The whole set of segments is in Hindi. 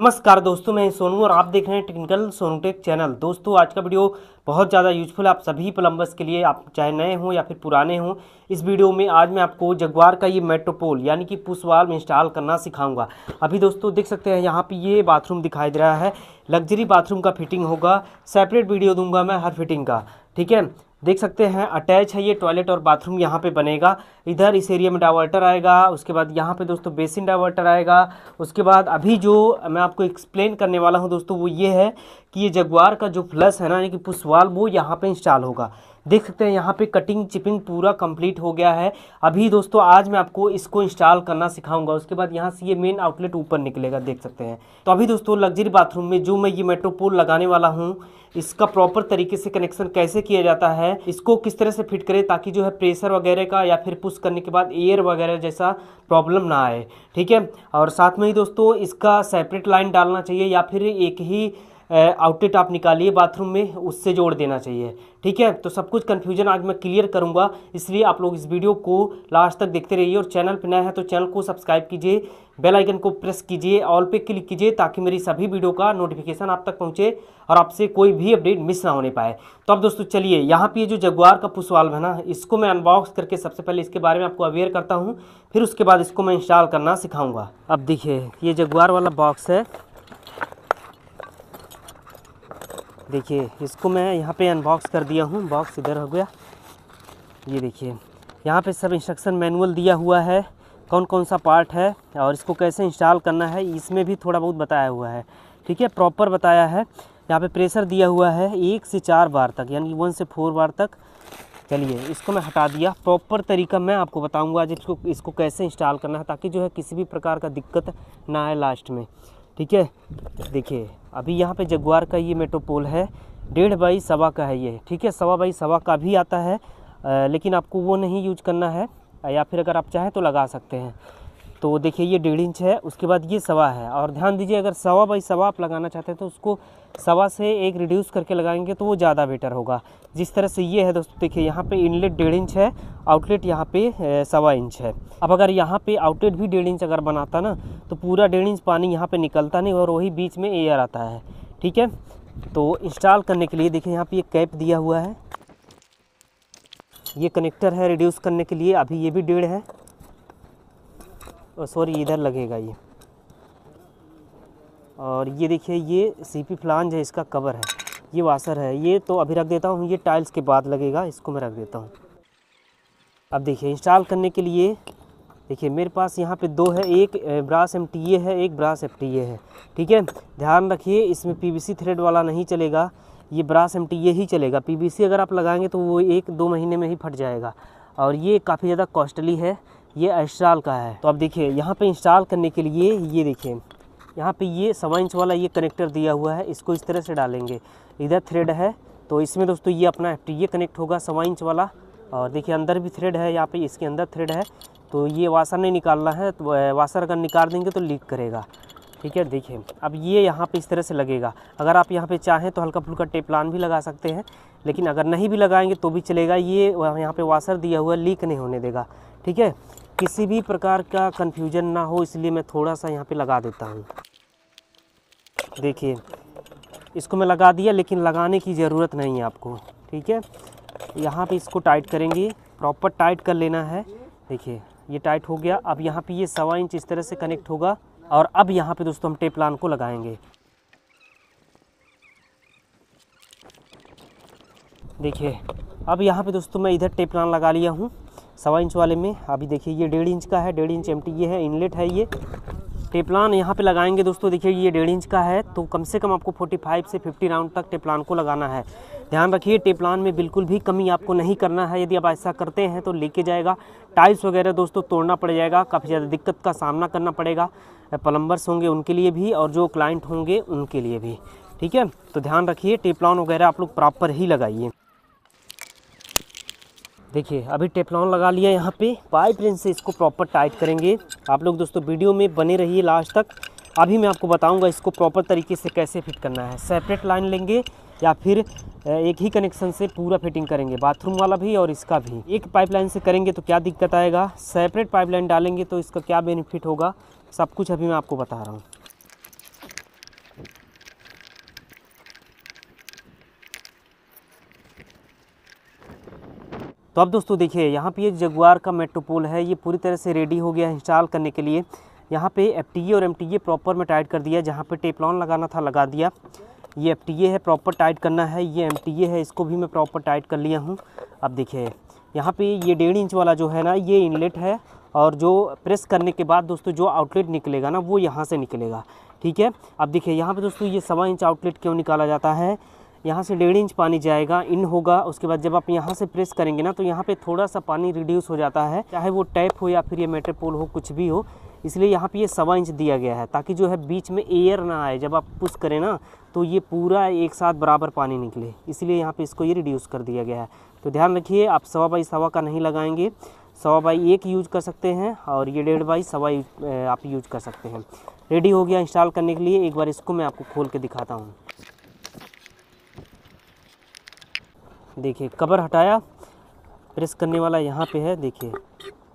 नमस्कार दोस्तों मैं सोनू और आप देख रहे हैं टेक्निकल सोनू टेक चैनल दोस्तों आज का वीडियो बहुत ज़्यादा यूजफुल आप सभी प्लम्बर्स के लिए आप चाहे नए हों या फिर पुराने हों इस वीडियो में आज मैं आपको जगवार का ये मेट्रोपोल यानी कि पुसवाल में इंस्टॉल करना सिखाऊंगा अभी दोस्तों देख सकते हैं यहाँ पे ये बाथरूम दिखाई दे रहा है लग्जरी बाथरूम का फिटिंग होगा सेपरेट वीडियो दूंगा मैं हर फिटिंग का ठीक है देख सकते हैं अटैच है ये टॉयलेट और बाथरूम यहाँ पे बनेगा इधर इस एरिया में डाइवर्टर आएगा उसके बाद यहाँ पे दोस्तों बेसिन डाइवर्टर आएगा उसके बाद अभी जो मैं आपको एक्सप्लेन करने वाला हूँ दोस्तों वो ये है कि ये जगवार का जो फ्लस है ना यानी कि पुसवाल वो यहाँ पे इंस्टॉल होगा देख सकते हैं यहाँ पे कटिंग चिपिंग पूरा कंप्लीट हो गया है अभी दोस्तों आज मैं आपको इसको इंस्टॉल करना सिखाऊंगा उसके बाद यहाँ से ये मेन आउटलेट ऊपर निकलेगा देख सकते हैं तो अभी दोस्तों लग्जरी बाथरूम में जो मैं ये मेट्रोपोल लगाने वाला हूँ इसका प्रॉपर तरीके से कनेक्शन कैसे किया जाता है इसको किस तरह से फिट करें ताकि जो है प्रेशर वगैरह का या फिर पुश करने के बाद एयर वगैरह जैसा प्रॉब्लम ना आए ठीक है और साथ में ही दोस्तों इसका सेपरेट लाइन डालना चाहिए या फिर एक ही आउटलेट आप निकालिए बाथरूम में उससे जोड़ देना चाहिए ठीक है तो सब कुछ कन्फ्यूजन आज मैं क्लियर करूँगा इसलिए आप लोग इस वीडियो को लास्ट तक देखते रहिए और चैनल पर नया है तो चैनल को सब्सक्राइब कीजिए बेल आइकन को प्रेस कीजिए ऑल पे क्लिक कीजिए ताकि मेरी सभी वीडियो का नोटिफिकेशन आप तक पहुँचे और आपसे कोई भी अपडेट मिस ना होने पाए तो अब दोस्तों चलिए यहाँ पे जो जगुआर का पुसवाल्व है ना इसको मैं अनबॉक्स करके सबसे पहले इसके बारे में आपको अवेयर करता हूँ फिर उसके बाद इसको मैं इंस्टॉल करना सिखाऊंगा अब देखिए ये जगुआर वाला बॉक्स है देखिए इसको मैं यहाँ पे अनबॉक्स कर दिया हूँ बॉक्स इधर हो गया ये देखिए यहाँ पे सब इंस्ट्रक्शन मैनुअल दिया हुआ है कौन कौन सा पार्ट है और इसको कैसे इंस्टॉल करना है इसमें भी थोड़ा बहुत बताया हुआ है ठीक है प्रॉपर बताया है यहाँ पे प्रेशर दिया हुआ है एक से चार बार तक यानी वन से फोर बार तक चलिए इसको मैं हटा दिया प्रॉपर तरीका मैं आपको बताऊँगा आज इसको इसको कैसे इंस्टॉल करना है ताकि जो है किसी भी प्रकार का दिक्कत ना आए लास्ट में ठीक है देखिए अभी यहाँ पे जगुआर का ये मेट्रोपोल है डेढ़ बाई सवा का है ये ठीक है सवा बाई सवा का भी आता है आ, लेकिन आपको वो नहीं यूज करना है या फिर अगर आप चाहें तो लगा सकते हैं तो देखिए ये डेढ़ इंच है उसके बाद ये सवा है और ध्यान दीजिए अगर सवा बाई सवा आप लगाना चाहते हैं तो उसको सवा से एक रिड्यूस करके लगाएंगे तो वो ज़्यादा बेटर होगा जिस तरह से ये है दोस्तों देखिए यहाँ पे इनलेट डेढ़ इंच है आउटलेट यहाँ पे सवा इंच है अब अगर यहाँ पे आउटलेट भी डेढ़ इंच अगर बनाता ना तो पूरा डेढ़ इंच पानी यहाँ पर निकलता नहीं और वही बीच में एयर आता है ठीक है तो इंस्टॉल करने के लिए देखिए यहाँ पर एक कैप दिया हुआ है ये कनेक्टर है रिड्यूस करने के लिए अभी ये भी डेढ़ है सॉरी इधर लगेगा ये और ये देखिए ये सीपी फ्लांज है इसका कवर है ये वाशर है ये तो अभी रख देता हूँ ये टाइल्स के बाद लगेगा इसको मैं रख देता हूँ अब देखिए इंस्टॉल करने के लिए देखिए मेरे पास यहाँ पे दो है एक ब्रास एम टी ए है एक ब्रास एफ टी ए है ठीक है ध्यान रखिए इसमें सी थ्रेड वाला नहीं चलेगा ये ब्रास एम टी ए ही चलेगा सी अगर आप लगाएंगे तो वो एक दो महीने में ही फट जाएगा और ये काफ़ी ज़्यादा कॉस्टली है ये इंस्टॉल का है तो आप देखिए यहाँ पे इंस्टॉल करने के लिए ये देखिए यहाँ पे ये सवा इंच वाला ये कनेक्टर दिया हुआ है इसको इस तरह से डालेंगे इधर थ्रेड है तो इसमें दोस्तों ये अपना ये कनेक्ट होगा सवा इंच वाला और देखिए अंदर भी थ्रेड है यहाँ पे इसके अंदर थ्रेड है तो ये वासर नहीं निकालना है तो वासर अगर निकाल देंगे तो लीक करेगा ठीक है देखिए अब ये यहाँ पे इस तरह से लगेगा अगर आप यहाँ पे चाहें तो हल्का फुल्का टेपलान भी लगा सकते हैं लेकिन अगर नहीं भी लगाएंगे तो भी चलेगा ये यहाँ पे वासर दिया हुआ लीक नहीं होने देगा ठीक है किसी भी प्रकार का कन्फ्यूजन ना हो इसलिए मैं थोड़ा सा यहाँ पे लगा देता हूँ देखिए इसको मैं लगा दिया लेकिन लगाने की ज़रूरत नहीं है आपको ठीक है यहाँ पे इसको टाइट करेंगे प्रॉपर टाइट कर लेना है देखिए ये टाइट हो गया अब यहाँ पे ये सवा इंच इस तरह से कनेक्ट होगा और अब यहाँ पे दोस्तों हम टेपलान को लगाएंगे देखिए अब यहाँ पे दोस्तों मैं इधर टेपलान लगा लिया हूँ सवा इंच वाले में अभी देखिए ये डेढ़ इंच का है डेढ़ इंच एम ये है इनलेट है ये टेपलान यहाँ पे लगाएंगे दोस्तों देखिए ये डेढ़ इंच का है तो कम से कम आपको 45 से 50 राउंड तक टेपलान को लगाना है ध्यान रखिए टेपलान में बिल्कुल भी कमी आपको नहीं करना है यदि आप ऐसा करते हैं तो लेके जाएगा टाइल्स वगैरह दोस्तों तोड़ना पड़ जाएगा काफ़ी ज़्यादा दिक्कत का सामना करना पड़ेगा प्लम्बर्स होंगे उनके लिए भी और जो क्लाइंट होंगे उनके लिए भी ठीक है तो ध्यान रखिए टेपलान वगैरह आप लोग प्रॉपर ही लगाइए देखिए अभी टेपलॉन लगा लिया यहाँ पे पाइप लाइन से इसको प्रॉपर टाइट करेंगे आप लोग दोस्तों वीडियो में बने रहिए लास्ट तक अभी मैं आपको बताऊंगा इसको प्रॉपर तरीके से कैसे फिट करना है सेपरेट लाइन लेंगे या फिर एक ही कनेक्शन से पूरा फिटिंग करेंगे बाथरूम वाला भी और इसका भी एक पाइपलाइन से करेंगे तो क्या दिक्कत आएगा सेपरेट पाइपलाइन डालेंगे तो इसका क्या बेनिफिट होगा सब कुछ अभी मैं आपको बता रहा हूँ तो अब दोस्तों देखिए यहाँ पे ये जगुआर का मेट्रोपोल है ये पूरी तरह से रेडी हो गया इंस्टॉल करने के लिए यहाँ पे एफ और एम प्रॉपर में टाइट कर दिया जहाँ पे टेपलॉन लगाना था लगा दिया ये एफ है प्रॉपर टाइट करना है ये एम है इसको भी मैं प्रॉपर टाइट कर लिया हूँ अब देखिए यहाँ पे ये डेढ़ इंच वाला जो है ना ये इनलेट है और जो प्रेस करने के बाद दोस्तों जो आउटलेट निकलेगा ना वो यहाँ से निकलेगा ठीक है अब देखिए यहाँ पे दोस्तों ये सवा इंच आउटलेट क्यों निकाला जाता है यहाँ से डेढ़ इंच पानी जाएगा इन होगा उसके बाद जब आप यहाँ से प्रेस करेंगे ना तो यहाँ पे थोड़ा सा पानी रिड्यूस हो जाता है चाहे वो टैप हो या फिर ये मेटर पोल हो कुछ भी हो इसलिए यहाँ पे ये सवा इंच दिया गया है ताकि जो है बीच में एयर ना आए जब आप पुश करें ना तो ये पूरा एक साथ बराबर पानी निकले इसलिए यहाँ पर इसको ये रिड्यूस कर दिया गया है तो ध्यान रखिए आप सवा बाई सवा का नहीं लगाएंगे सवा बाई एक यूज कर सकते हैं और ये डेढ़ बाई सवा आप यूज कर सकते हैं रेडी हो गया इंस्टॉल करने के लिए एक बार इसको मैं आपको खोल के दिखाता हूँ देखिए कवर हटाया प्रेस करने वाला यहाँ पे है देखिए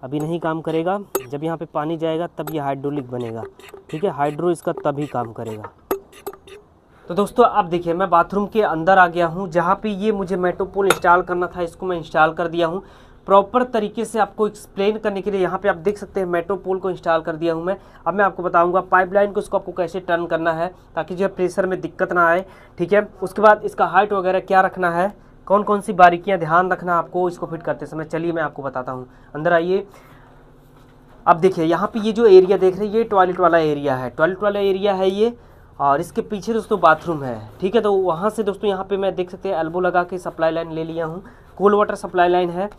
अभी नहीं काम करेगा जब यहाँ पे पानी जाएगा तब ये हाइड्रोलिक बनेगा ठीक है हाइड्रो इसका तभी काम करेगा तो दोस्तों अब देखिए मैं बाथरूम के अंदर आ गया हूँ जहाँ पे ये मुझे मेटोपोल इंस्टॉल करना था इसको मैं इंस्टॉल कर दिया हूँ प्रॉपर तरीके से आपको एक्सप्लेन करने के लिए यहाँ पे आप देख सकते हैं मेट्रोपोल को इंस्टॉल कर दिया हूँ मैं अब मैं आपको बताऊँगा पाइपलाइन को इसको आपको कैसे टर्न करना है ताकि जो है प्रेशर में दिक्कत ना आए ठीक है उसके बाद इसका हाइट वगैरह क्या रखना है कौन कौन सी बारीकियां ध्यान रखना आपको इसको फिट करते समय चलिए मैं आपको बताता हूँ अंदर आइए अब देखिए यहाँ पे ये जो एरिया देख रहे हैं ये टॉयलेट वाला एरिया है टॉयलेट वाला एरिया है ये और इसके पीछे दोस्तों बाथरूम है ठीक है तो वहाँ से दोस्तों यहाँ पे मैं देख सकते हैं एल्बो लगा के सप्लाई लाइन ले लिया हूँ कोल्ड वाटर सप्लाई लाइन है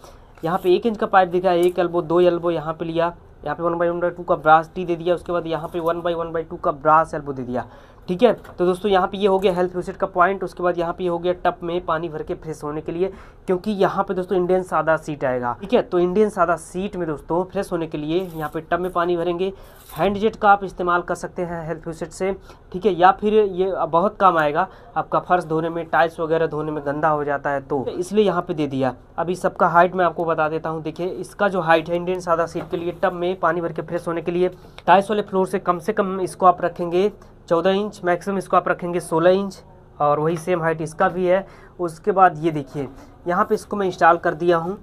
यहाँ पे एक इंच का पाइप दिखा एक एल्बो दो एल्बो यहाँ पे लिया यहाँ पे one by one by two का ब्रास टी दे दिया उसके बाद यहाँ पे one by one by two का ब्रास एल्बो दे दिया ठीक है तो दोस्तों यहाँ पे ये हो गया हेल्थ विजिट का पॉइंट उसके बाद यहाँ पे हो गया टप में पानी भर के फ्रेश होने के लिए क्योंकि यहाँ पे दोस्तों इंडियन सादा सीट आएगा ठीक है तो इंडियन सादा सीट में दोस्तों फ्रेश होने के लिए यहाँ पे टब में पानी भरेंगे हैंड जेट का आप इस्तेमाल कर सकते हैं हेल्थ विजिट से ठीक है या फिर ये बहुत काम आएगा आपका फर्श धोने में टाइल्स वगैरह धोने में गंदा हो जाता है तो इसलिए यहाँ पे दे दिया अभी सबका हाइट मैं आपको बता देता हूँ देखिए इसका जो हाइट है इंडियन सादा सीट के लिए टब में पानी भर के फ्रेश होने के लिए टाइल्स वाले फ्लोर से कम से कम इसको आप रखेंगे चौदह इंच मैक्सिमम इसको आप रखेंगे सोलह इंच और वही सेम हाइट इसका भी है उसके बाद ये देखिए यहाँ पे इसको मैं इंस्टॉल कर दिया हूँ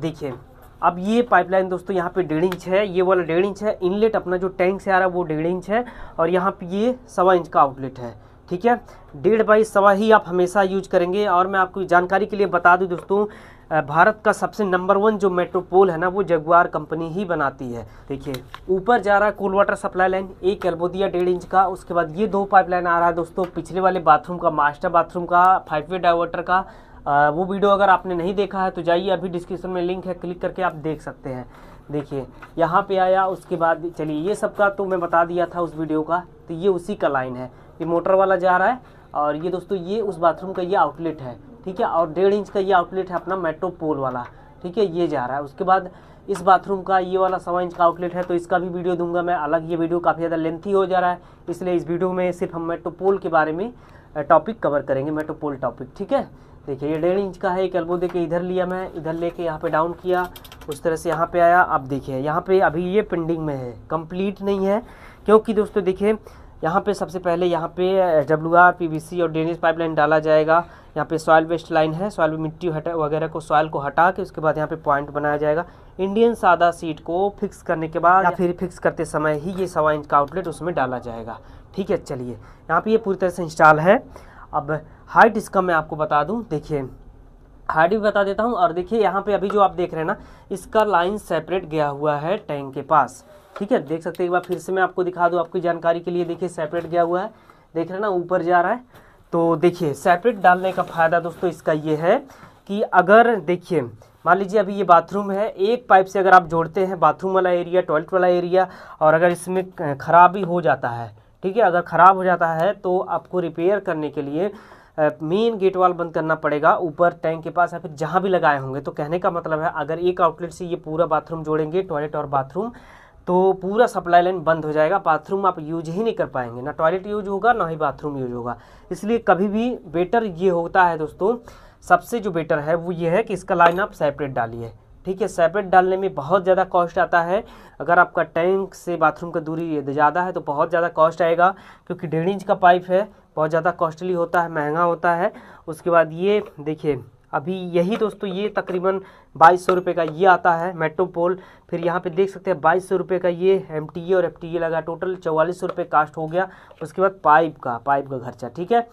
देखिए अब ये पाइपलाइन दोस्तों यहाँ पे डेढ़ इंच है ये वाला डेढ़ इंच है इनलेट अपना जो टैंक से आ रहा है वो डेढ़ इंच है और यहाँ पे ये सवा इंच का आउटलेट है ठीक है डेढ़ बाई सवा ही आप हमेशा यूज करेंगे और मैं आपको जानकारी के लिए बता दूं दोस्तों भारत का सबसे नंबर वन जो मेट्रोपोल है ना वो जगुआर कंपनी ही बनाती है देखिए ऊपर जा रहा है कूल वाटर सप्लाई लाइन एक एल्बो दिया डेढ़ इंच का उसके बाद ये दो पाइपलाइन आ रहा है दोस्तों पिछले वाले बाथरूम का मास्टर बाथरूम का फाइव वे डाइवर्टर का आ, वो वीडियो अगर आपने नहीं देखा है तो जाइए अभी डिस्क्रिप्शन में लिंक है क्लिक करके आप देख सकते हैं देखिए यहाँ पे आया उसके बाद चलिए ये सब का तो मैं बता दिया था उस वीडियो का तो ये उसी का लाइन है ये मोटर वाला जा रहा है और ये दोस्तों ये उस बाथरूम का ये आउटलेट है ठीक है और डेढ़ इंच का ये आउटलेट है अपना मेट्रो पोल वाला ठीक है ये जा रहा है उसके बाद इस बाथरूम का ये वाला सवा इंच का आउटलेट है तो इसका भी वीडियो दूंगा मैं अलग ये वीडियो काफ़ी ज़्यादा लेंथी हो जा रहा है इसलिए इस वीडियो में सिर्फ हम मेट्रो पोल के बारे में टॉपिक कवर करेंगे मेटोपोल तो टॉपिक ठीक है देखिए ये डेढ़ इंच का है एक एल्बो दे के इधर लिया मैं इधर लेके यहाँ पे डाउन किया उस तरह से यहाँ पे आया आप देखिए यहाँ पे अभी ये पेंडिंग में है कंप्लीट नहीं है क्योंकि दोस्तों देखिए यहाँ पे सबसे पहले यहाँ पे W R P V C और ड्रेनेज पाइपलाइन डाला जाएगा यहाँ पे सॉयल वेस्ट लाइन है सॉयल मिट्टी हटा वगैरह को सॉयल को हटा के उसके बाद यहाँ पे पॉइंट बनाया जाएगा इंडियन सादा सीट को फिक्स करने के बाद या फिर फिक्स करते समय ही ये सवा इंच का आउटलेट उसमें डाला जाएगा ठीक है चलिए यहाँ पे ये पूरी तरह से इंस्टॉल है अब हाइट इसका मैं आपको बता दूँ देखिए हाइट भी बता देता हूँ और देखिए यहाँ पे अभी जो आप देख रहे हैं ना इसका लाइन सेपरेट गया हुआ है टैंक के पास ठीक है देख सकते हैं एक बार फिर से मैं आपको दिखा दूँ आपकी जानकारी के लिए देखिए सेपरेट गया हुआ है देख रहे हैं ना ऊपर जा रहा है तो देखिए सेपरेट डालने का फ़ायदा दोस्तों इसका ये है कि अगर देखिए मान लीजिए अभी ये बाथरूम है एक पाइप से अगर आप जोड़ते हैं बाथरूम वाला एरिया टॉयलेट वाला एरिया और अगर इसमें खराबी हो जाता है ठीक है अगर ख़राब हो जाता है तो आपको रिपेयर करने के लिए मेन गेट वाल बंद करना पड़ेगा ऊपर टैंक के पास या फिर जहाँ भी लगाए होंगे तो कहने का मतलब है अगर एक आउटलेट से ये पूरा बाथरूम जोड़ेंगे टॉयलेट और बाथरूम तो पूरा सप्लाई लाइन बंद हो जाएगा बाथरूम आप यूज ही नहीं कर पाएंगे ना टॉयलेट यूज होगा ना ही बाथरूम यूज होगा इसलिए कभी भी बेटर ये होता है दोस्तों सबसे जो बेटर है वो ये है कि इसका लाइन आप सेपरेट डालिए ठीक है सेपरेट डालने में बहुत ज़्यादा कॉस्ट आता है अगर आपका टैंक से बाथरूम का दूरी ज़्यादा है तो बहुत ज़्यादा कॉस्ट आएगा क्योंकि डेढ़ इंच का पाइप है बहुत ज़्यादा कॉस्टली होता है महंगा होता है उसके बाद ये देखिए अभी यही दोस्तों ये तकरीबन बाईस सौ रुपये का ये आता है मेट्रोपोल फिर यहाँ पे देख सकते हैं बाईस सौ रुपये का ये एम और एफ लगा टोटल चौवालीस सौ रुपये कास्ट हो गया उसके बाद पाइप का पाइप का खर्चा ठीक है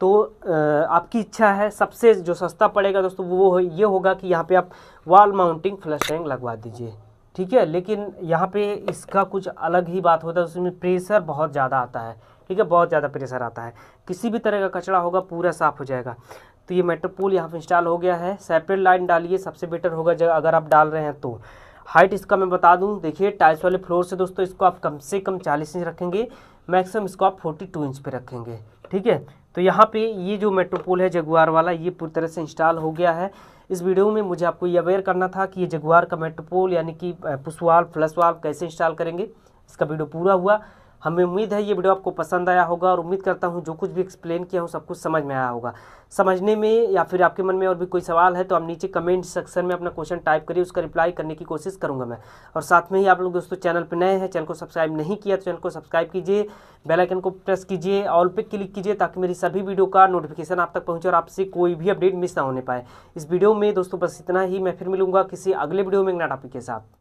तो आपकी इच्छा है सबसे जो सस्ता पड़ेगा दोस्तों वो ये होगा कि यहाँ पे आप वॉल माउंटिंग फ्लश टैंक लगवा दीजिए ठीक है लेकिन यहाँ पे इसका कुछ अलग ही बात होता है उसमें प्रेशर बहुत ज़्यादा आता है ठीक है बहुत ज़्यादा प्रेशर आता है किसी भी तरह का कचरा होगा पूरा साफ़ हो जाएगा तो ये मेट्रोपोल यहाँ पर इंस्टॉल हो गया है सेपरेट लाइन डालिए सबसे बेटर होगा जब अगर आप डाल रहे हैं तो हाइट इसका मैं बता दूं देखिए टाइल्स वाले फ्लोर से दोस्तों इसको आप कम से कम 40 इंच रखेंगे मैक्सिमम इसको आप 42 इंच पे रखेंगे ठीक है तो यहाँ पे ये जो मेट्रोपोल है जगुआर वाला ये पूरी तरह से इंस्टॉल हो गया है इस वीडियो में मुझे आपको ये अवेयर करना था कि ये जगुआर का मेट्रोपोल यानी कि पुसवाल फ्लसवाल कैसे इंस्टॉल करेंगे इसका वीडियो पूरा हुआ हमें उम्मीद है ये वीडियो आपको पसंद आया होगा और उम्मीद करता हूँ जो कुछ भी एक्सप्लेन किया हूँ सब कुछ समझ में आया होगा समझने में या फिर आपके मन में और भी कोई सवाल है तो आप नीचे कमेंट सेक्शन में अपना क्वेश्चन टाइप करिए उसका रिप्लाई करने की कोशिश करूँगा मैं और साथ में ही आप लोग दोस्तों चैनल पर नए हैं चैनल को सब्सक्राइब नहीं किया तो चैनल को सब्सक्राइब कीजिए बेलाइकन को प्रेस कीजिए ऑल पे क्लिक कीजिए ताकि मेरी सभी वीडियो का नोटिफिकेशन आप तक पहुँचे और आपसे कोई भी अपडेट मिस ना होने पाए इस वीडियो में दोस्तों बस इतना ही मैं फिर मिलूंगा किसी अगले वीडियो में एक नया टॉपिक के साथ